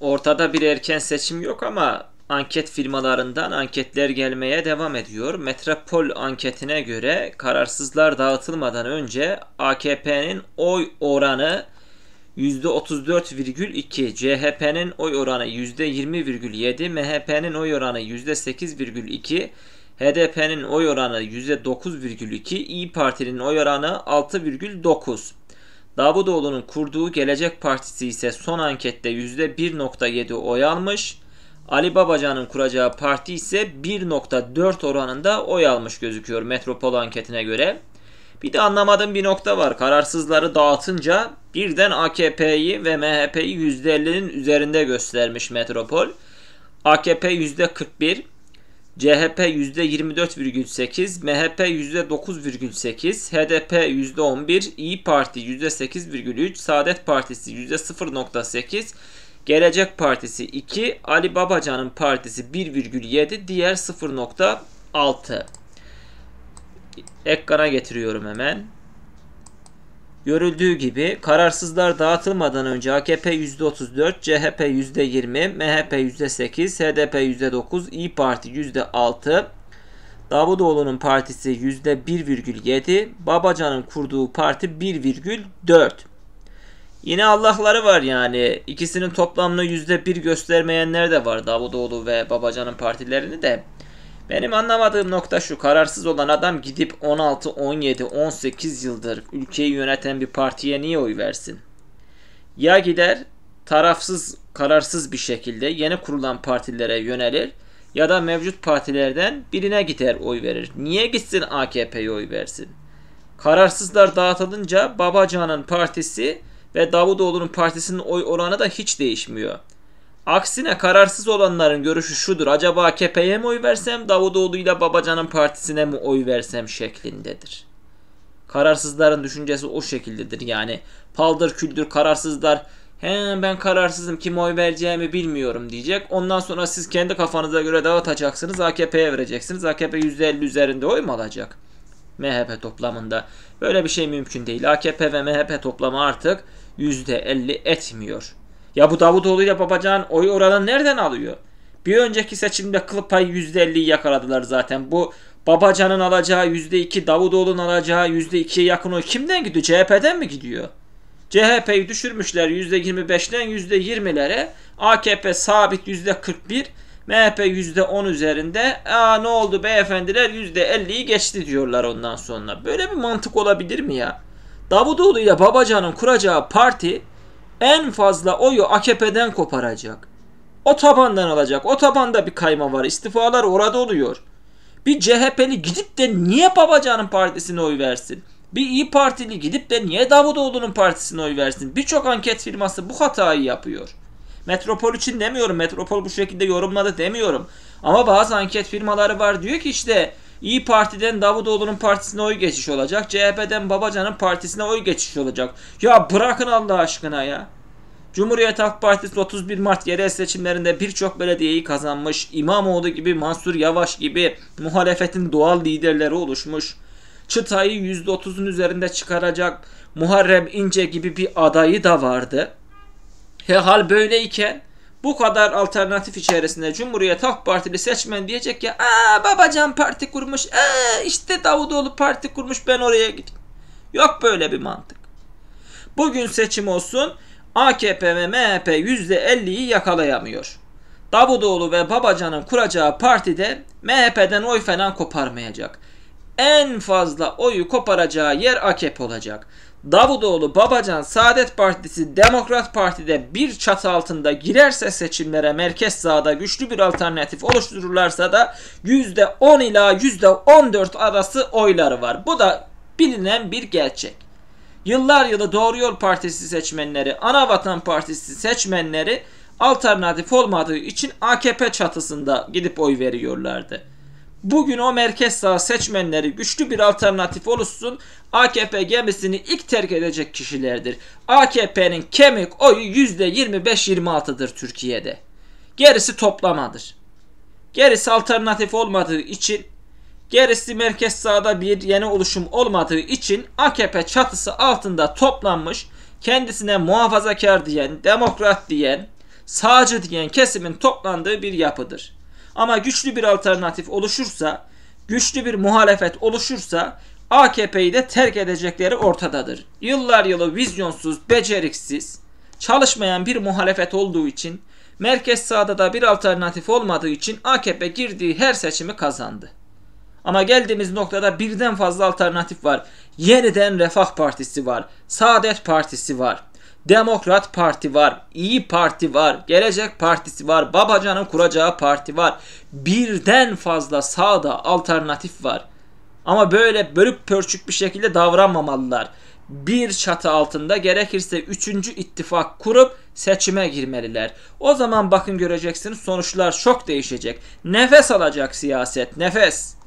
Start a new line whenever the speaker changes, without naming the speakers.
Ortada bir erken seçim yok ama anket firmalarından anketler gelmeye devam ediyor. Metropol anketine göre kararsızlar dağıtılmadan önce AKP'nin oy oranı %34,2, CHP'nin oy oranı %20,7, MHP'nin oy oranı %8,2, HDP'nin oy oranı %9,2, İyi Parti'nin oy oranı 6,9. Davutoğlu'nun kurduğu Gelecek Partisi ise son ankette %1.7 oy almış. Ali Babacan'ın kuracağı parti ise 1.4 oranında oy almış gözüküyor metropol anketine göre. Bir de anlamadığım bir nokta var. Kararsızları dağıtınca birden AKP'yi ve MHP'yi %50'nin üzerinde göstermiş metropol. AKP %41, CHP %24,8, MHP %9,8, HDP %11, İyi Parti %8,3, Saadet Partisi %0,8, Gelecek Partisi 2, Ali Babacan'ın partisi 1,7, diğer 0,6. Ekrana getiriyorum hemen. Görüldüğü gibi kararsızlar dağıtılmadan önce AKP %34, CHP %20, MHP %8, HDP %9, İyi Parti %6, Davutoğlu'nun partisi %1,7, Babacan'ın kurduğu parti 1,4. Yine Allah'ları var yani. ikisinin toplamını %1 göstermeyenler de var Davutoğlu ve Babacan'ın partilerini de. Benim anlamadığım nokta şu. Kararsız olan adam gidip 16, 17, 18 yıldır ülkeyi yöneten bir partiye niye oy versin? Ya gider tarafsız, kararsız bir şekilde yeni kurulan partilere yönelir ya da mevcut partilerden birine gider oy verir. Niye gitsin AKP'ye oy versin? Kararsızlar dağıtılınca Babacan'ın partisi ve Davutoğlu'nun partisinin oy oranı da hiç değişmiyor. Aksine kararsız olanların görüşü şudur. Acaba AKP'ye mi oy versem, Davutoğlu ile Babacan'ın partisine mi oy versem şeklindedir. Kararsızların düşüncesi o şekildedir. Yani paldır küldür kararsızlar he ben kararsızım kim oy vereceğimi bilmiyorum diyecek. Ondan sonra siz kendi kafanıza göre dağıtacaksınız. AKP'ye vereceksiniz. AKP %50 üzerinde oy mu alacak? MHP toplamında. Böyle bir şey mümkün değil. AKP ve MHP toplamı artık %50 etmiyor. Ya bu Davutoğlu ile Babacan oy oranı nereden alıyor? Bir önceki seçimde kıl payı %50'yi yakaladılar zaten. Bu Babacan'ın alacağı %2, Davutoğlu'nun alacağı %2'ye yakın oy kimden gidiyor? CHP'den mi gidiyor? CHP'yi düşürmüşler %25'ten %20'lere. AKP sabit %41, MHP %10 üzerinde. Aa ne oldu beyefendiler %50'yi geçti diyorlar ondan sonra. Böyle bir mantık olabilir mi ya? Davutoğlu ile Babacan'ın kuracağı parti en fazla oyu AKP'den koparacak. O tabandan alacak. O tabanda bir kayma var. İstifalar orada oluyor. Bir CHP'li gidip de niye Babacan'ın partisine oy versin? Bir İyi Partili gidip de niye Davutoğlu'nun partisine oy versin? Birçok anket firması bu hatayı yapıyor. Metropol için demiyorum. Metropol bu şekilde yorumladı demiyorum. Ama bazı anket firmaları var diyor ki işte İyi Parti'den Davutoğlu'nun partisine oy geçiş olacak. CHP'den Babacan'ın partisine oy geçiş olacak. Ya bırakın Allah aşkına ya. Cumhuriyet Halk Partisi 31 Mart yerel seçimlerinde birçok belediyeyi kazanmış. İmamoğlu gibi Mansur Yavaş gibi muhalefetin doğal liderleri oluşmuş. Çıtayı %30'un üzerinde çıkaracak Muharrem İnce gibi bir adayı da vardı. Hehal hal böyleyken bu kadar alternatif içerisinde Cumhuriyet Halk Partili seçmen diyecek ya aa babacan parti kurmuş aa işte Davutoğlu parti kurmuş ben oraya gideyim. Yok böyle bir mantık. Bugün seçim olsun AKP ve MHP %50'yi yakalayamıyor. Davutoğlu ve Babacan'ın kuracağı partide MHP'den oy falan koparmayacak. En fazla oyu koparacağı yer AKP olacak. Davutoğlu Babacan Saadet Partisi Demokrat Parti'de bir çatı altında girerse seçimlere merkez sağda güçlü bir alternatif oluştururlarsa da %10 ila %14 arası oyları var. Bu da bilinen bir gerçek. Yıllar yılı Doğru Yol Partisi seçmenleri, Anavatan Partisi seçmenleri alternatif olmadığı için AKP çatısında gidip oy veriyorlardı. Bugün o merkez sağ seçmenleri güçlü bir alternatif oluşsun. AKP gemisini ilk terk edecek kişilerdir. AKP'nin kemik oyu %25-26'dır Türkiye'de. Gerisi toplamadır. Gerisi alternatif olmadığı için, gerisi merkez sağda bir yeni oluşum olmadığı için AKP çatısı altında toplanmış, kendisine muhafazakar diyen, demokrat diyen, sağcı diyen kesimin toplandığı bir yapıdır. Ama güçlü bir alternatif oluşursa, güçlü bir muhalefet oluşursa AKP'yi de terk edecekleri ortadadır. Yıllar yılı vizyonsuz, beceriksiz, çalışmayan bir muhalefet olduğu için merkez sağda da bir alternatif olmadığı için AKP girdiği her seçimi kazandı. Ama geldiğimiz noktada birden fazla alternatif var. Yeniden Refah Partisi var. Saadet Partisi var. Demokrat Parti var, İyi Parti var, Gelecek Partisi var, Babacan'ın kuracağı parti var. Birden fazla sağda alternatif var. Ama böyle bölük pörçük bir şekilde davranmamalılar. Bir çatı altında gerekirse üçüncü ittifak kurup seçime girmeliler. O zaman bakın göreceksiniz sonuçlar çok değişecek. Nefes alacak siyaset, nefes.